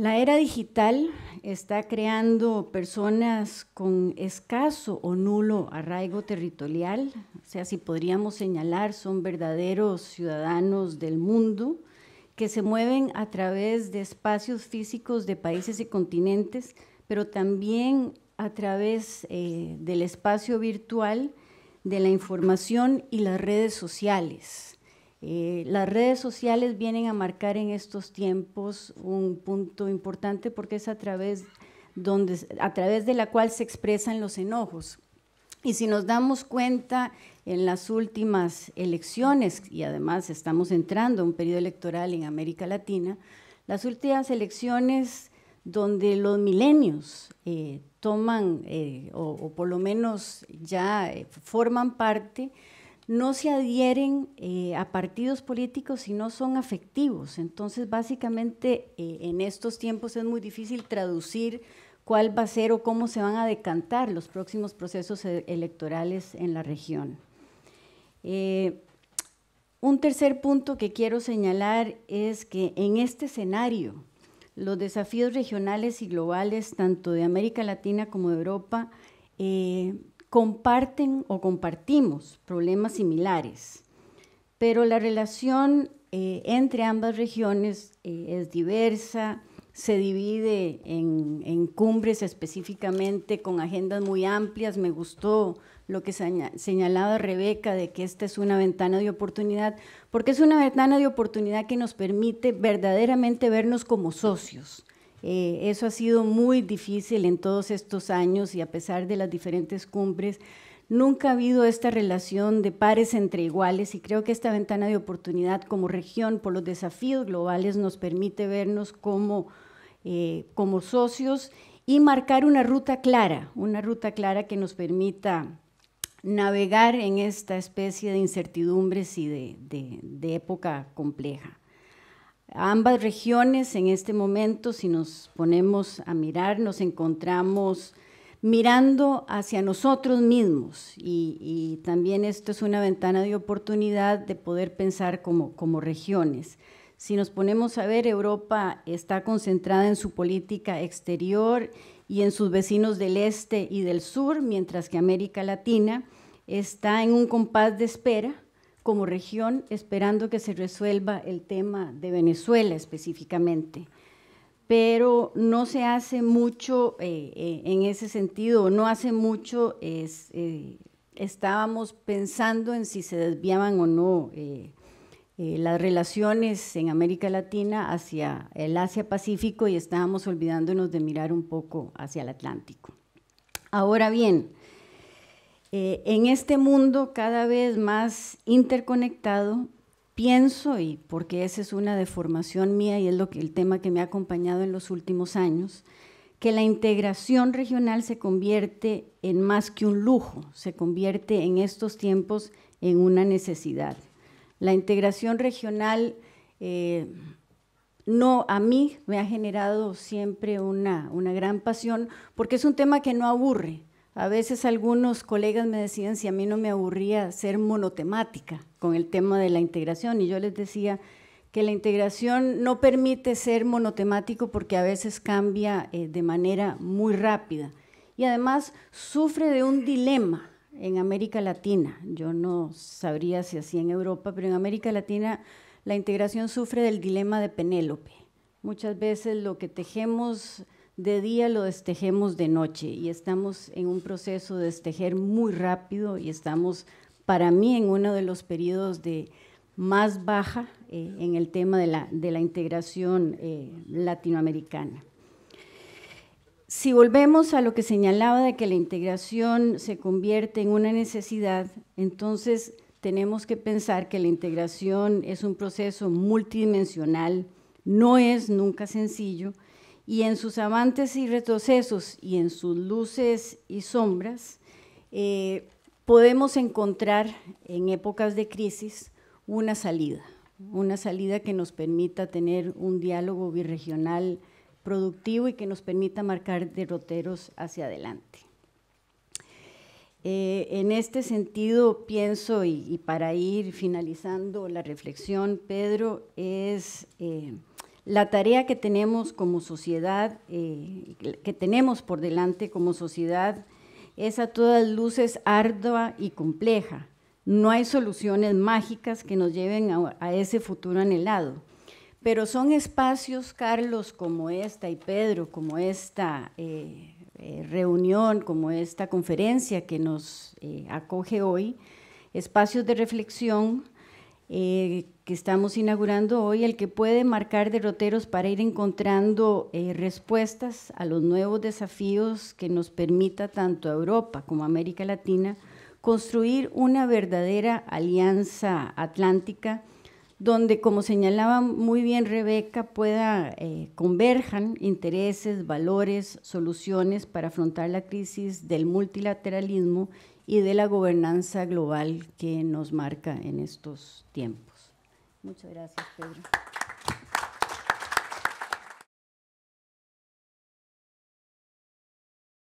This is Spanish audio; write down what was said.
La era digital está creando personas con escaso o nulo arraigo territorial, o sea, si podríamos señalar, son verdaderos ciudadanos del mundo que se mueven a través de espacios físicos de países y continentes, pero también a través eh, del espacio virtual, de la información y las redes sociales. Eh, las redes sociales vienen a marcar en estos tiempos un punto importante porque es a través, donde, a través de la cual se expresan los enojos. Y si nos damos cuenta en las últimas elecciones, y además estamos entrando a un periodo electoral en América Latina, las últimas elecciones donde los milenios eh, toman, eh, o, por lo menos ya forman parte, no se adhieren eh, a partidos políticos y no son afectivos. Entonces, básicamente, eh, en estos tiempos es muy difícil traducir cuál va a ser o cómo se van a decantar los próximos procesos e-, electorales en la región. Eh, un tercer punto que quiero señalar es que en este escenario, los desafíos regionales y globales, tanto de América Latina como de Europa, comparten o compartimos problemas similares, pero la relación eh, entre ambas regiones eh, es diversa, se divide en, en, cumbres específicamente con agendas muy amplias. Me gustó lo que señalaba Rebeca de que esta es una ventana de oportunidad, porque es una ventana de oportunidad que nos permite verdaderamente vernos como socios, eh, eso ha sido muy difícil en todos estos años y a pesar de las diferentes cumbres, nunca ha habido esta relación de pares entre iguales y creo que esta ventana de oportunidad como región por los desafíos globales nos permite vernos como, eh, como socios y marcar una ruta clara, una ruta clara que nos permita navegar en esta especie de incertidumbres y de época compleja. Ambas regiones en este momento, si nos ponemos a mirar, nos encontramos mirando hacia nosotros mismos y, también esto es una ventana de oportunidad de poder pensar como, como regiones. Si nos ponemos a ver, Europa está concentrada en su política exterior y en sus vecinos del este y del sur, mientras que América Latina está en un compás de espera como región esperando que se resuelva el tema de Venezuela específicamente. Pero no se hace mucho eh, eh, en ese sentido, no hace mucho eh, estábamos pensando en si se desviaban o no las relaciones en América Latina hacia el Asia-Pacífico y estábamos olvidándonos de mirar un poco hacia el Atlántico. Ahora bien, eh, en este mundo cada vez más interconectado, pienso, y porque esa es una deformación mía y es el tema que me ha acompañado en los últimos años, que la integración regional se convierte en más que un lujo, se convierte en estos tiempos en una necesidad. La integración regional eh, no a mí me ha generado siempre una gran pasión porque es un tema que no aburre, a veces algunos colegas me decían si a mí no me aburría ser monotemática con el tema de la integración y yo les decía que la integración no permite ser monotemático porque a veces cambia eh, de manera muy rápida y además sufre de un dilema en América Latina. Yo no sabría si así en Europa, pero en América Latina la integración sufre del dilema de Penélope. Muchas veces lo que tejemos de día lo destejemos de noche y estamos en un proceso de destejer muy rápido y estamos para mí en uno de los periodos de más baja eh, en el tema de la, integración eh, latinoamericana. Si volvemos a lo que señalaba de que la integración se convierte en una necesidad, entonces tenemos que pensar que la integración es un proceso multidimensional, no es nunca sencillo, y en sus avances y retrocesos y en sus luces y sombras, eh, podemos encontrar en épocas de crisis una salida, una salida que nos permita tener un diálogo biregional productivo y que nos permita marcar derroteros hacia adelante. Eh, en este sentido, pienso, y, para ir finalizando la reflexión, Pedro, es... Eh, la tarea que tenemos como sociedad, eh, que tenemos por delante como sociedad, es a todas luces ardua y compleja. No hay soluciones mágicas que nos lleven a, ese futuro anhelado. Pero son espacios, Carlos, como esta y Pedro, como esta eh, eh, reunión, como esta conferencia que nos acoge hoy, espacios de reflexión que estamos inaugurando hoy, el que puede marcar derroteros para ir encontrando eh, respuestas a los nuevos desafíos que nos permita tanto a Europa como a América Latina construir una verdadera alianza atlántica donde, como señalaba muy bien Rebeca, pueda eh, converjan intereses, valores, soluciones para afrontar la crisis del multilateralismo y de la gobernanza global que nos marca en estos tiempos. Muchas gracias, Pedro.